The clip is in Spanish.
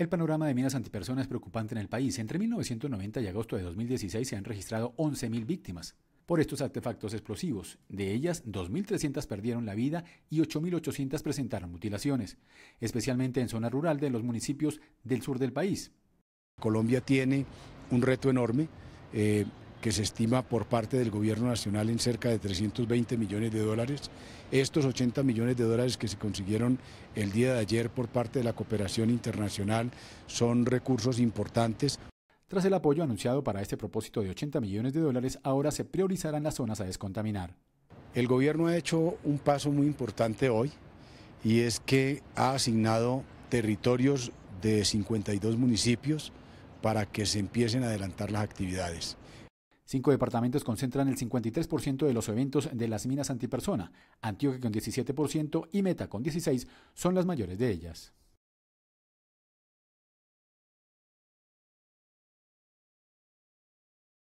El panorama de minas antipersonas es preocupante en el país. Entre 1990 y agosto de 2016 se han registrado 11.000 víctimas por estos artefactos explosivos. De ellas, 2.300 perdieron la vida y 8.800 presentaron mutilaciones, especialmente en zona rural de los municipios del sur del país. Colombia tiene un reto enorme. Eh, que se estima por parte del gobierno nacional en cerca de 320 millones de dólares. Estos 80 millones de dólares que se consiguieron el día de ayer por parte de la cooperación internacional son recursos importantes. Tras el apoyo anunciado para este propósito de 80 millones de dólares, ahora se priorizarán las zonas a descontaminar. El gobierno ha hecho un paso muy importante hoy y es que ha asignado territorios de 52 municipios para que se empiecen a adelantar las actividades. Cinco departamentos concentran el 53% de los eventos de las minas antipersona. Antioquia con 17% y Meta con 16% son las mayores de ellas.